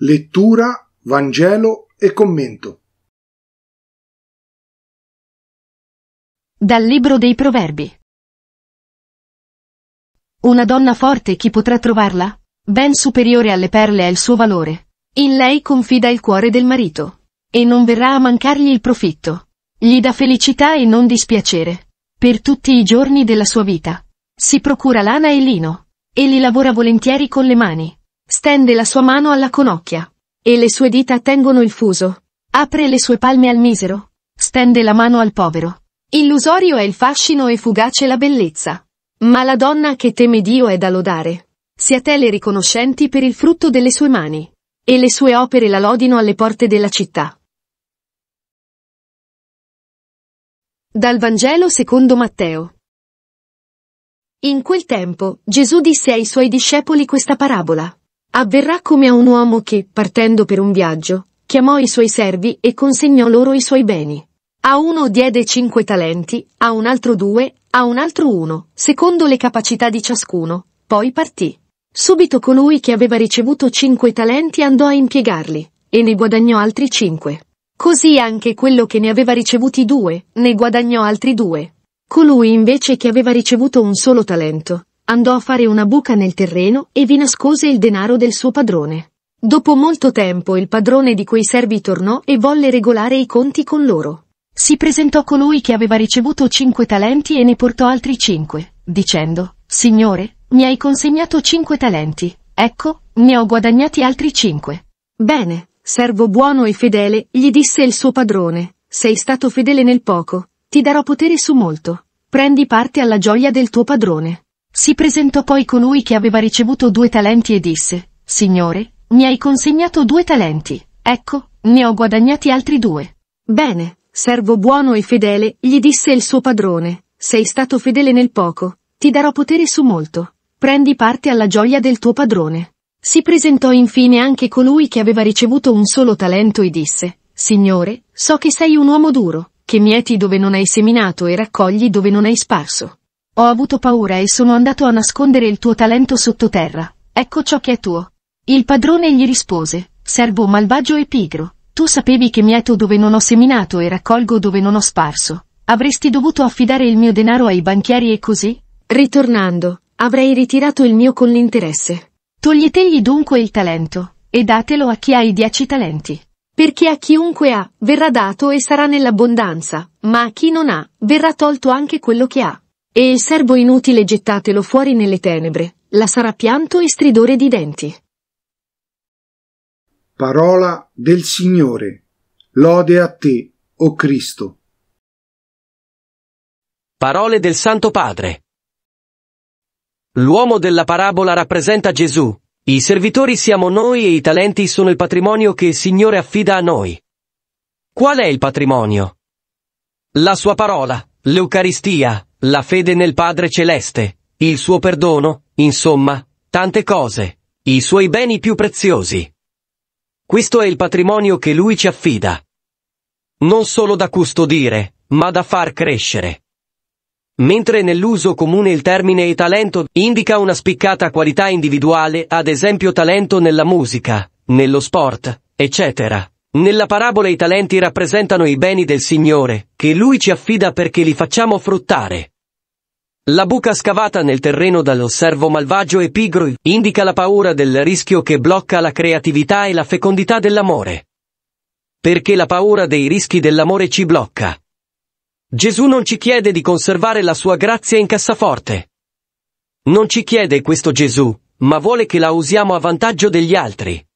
Lettura, Vangelo e commento. Dal Libro dei Proverbi. Una donna forte chi potrà trovarla? Ben superiore alle perle è il suo valore. In lei confida il cuore del marito. E non verrà a mancargli il profitto. Gli dà felicità e non dispiacere. Per tutti i giorni della sua vita. Si procura lana e lino. E li lavora volentieri con le mani. Stende la sua mano alla conocchia. E le sue dita tengono il fuso. Apre le sue palme al misero. Stende la mano al povero. Illusorio è il fascino e fugace la bellezza. Ma la donna che teme Dio è da lodare. Siate le riconoscenti per il frutto delle sue mani. E le sue opere la lodino alle porte della città. Dal Vangelo secondo Matteo. In quel tempo, Gesù disse ai suoi discepoli questa parabola. Avverrà come a un uomo che, partendo per un viaggio, chiamò i suoi servi e consegnò loro i suoi beni. A uno diede cinque talenti, a un altro due, a un altro uno, secondo le capacità di ciascuno, poi partì. Subito colui che aveva ricevuto cinque talenti andò a impiegarli, e ne guadagnò altri cinque. Così anche quello che ne aveva ricevuti due, ne guadagnò altri due. Colui invece che aveva ricevuto un solo talento, andò a fare una buca nel terreno e vi nascose il denaro del suo padrone. Dopo molto tempo il padrone di quei servi tornò e volle regolare i conti con loro. Si presentò colui che aveva ricevuto cinque talenti e ne portò altri cinque, dicendo, Signore, mi hai consegnato cinque talenti, ecco, ne ho guadagnati altri cinque. Bene, servo buono e fedele, gli disse il suo padrone, sei stato fedele nel poco, ti darò potere su molto, prendi parte alla gioia del tuo padrone. Si presentò poi colui che aveva ricevuto due talenti e disse, Signore, mi hai consegnato due talenti. Ecco, ne ho guadagnati altri due. Bene, servo buono e fedele, gli disse il suo padrone, sei stato fedele nel poco, ti darò potere su molto. Prendi parte alla gioia del tuo padrone. Si presentò infine anche colui che aveva ricevuto un solo talento e disse, Signore, so che sei un uomo duro, che mieti dove non hai seminato e raccogli dove non hai sparso. Ho avuto paura e sono andato a nascondere il tuo talento sottoterra. Ecco ciò che è tuo. Il padrone gli rispose, servo malvagio e pigro, tu sapevi che mieto dove non ho seminato e raccolgo dove non ho sparso. Avresti dovuto affidare il mio denaro ai banchieri e così? Ritornando, avrei ritirato il mio con l'interesse. Toglietegli dunque il talento, e datelo a chi ha i dieci talenti. Perché a chiunque ha, verrà dato e sarà nell'abbondanza, ma a chi non ha, verrà tolto anche quello che ha. E il servo inutile gettatelo fuori nelle tenebre, la sarà pianto e stridore di denti. Parola del Signore. Lode a te, o oh Cristo. Parole del Santo Padre. L'uomo della parabola rappresenta Gesù. I servitori siamo noi e i talenti sono il patrimonio che il Signore affida a noi. Qual è il patrimonio? La sua parola, l'Eucaristia, la fede nel Padre Celeste, il suo perdono, insomma, tante cose, i suoi beni più preziosi. Questo è il patrimonio che lui ci affida. Non solo da custodire, ma da far crescere. Mentre nell'uso comune il termine e talento indica una spiccata qualità individuale, ad esempio talento nella musica, nello sport, eccetera. Nella parabola i talenti rappresentano i beni del Signore, che Lui ci affida perché li facciamo fruttare. La buca scavata nel terreno dallo servo malvagio e pigro indica la paura del rischio che blocca la creatività e la fecondità dell'amore. Perché la paura dei rischi dell'amore ci blocca. Gesù non ci chiede di conservare la sua grazia in cassaforte. Non ci chiede questo Gesù, ma vuole che la usiamo a vantaggio degli altri.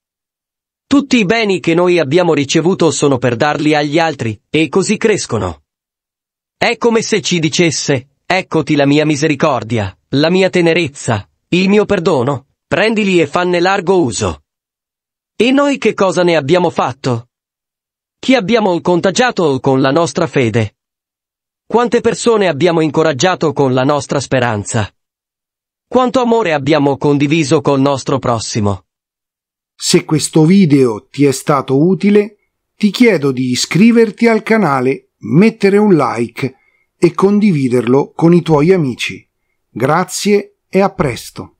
Tutti i beni che noi abbiamo ricevuto sono per darli agli altri, e così crescono. È come se ci dicesse, Eccoti la mia misericordia, la mia tenerezza, il mio perdono, prendili e fanne largo uso. E noi che cosa ne abbiamo fatto? Chi abbiamo contagiato con la nostra fede? Quante persone abbiamo incoraggiato con la nostra speranza? Quanto amore abbiamo condiviso col nostro prossimo? Se questo video ti è stato utile, ti chiedo di iscriverti al canale, mettere un like e condividerlo con i tuoi amici. Grazie e a presto!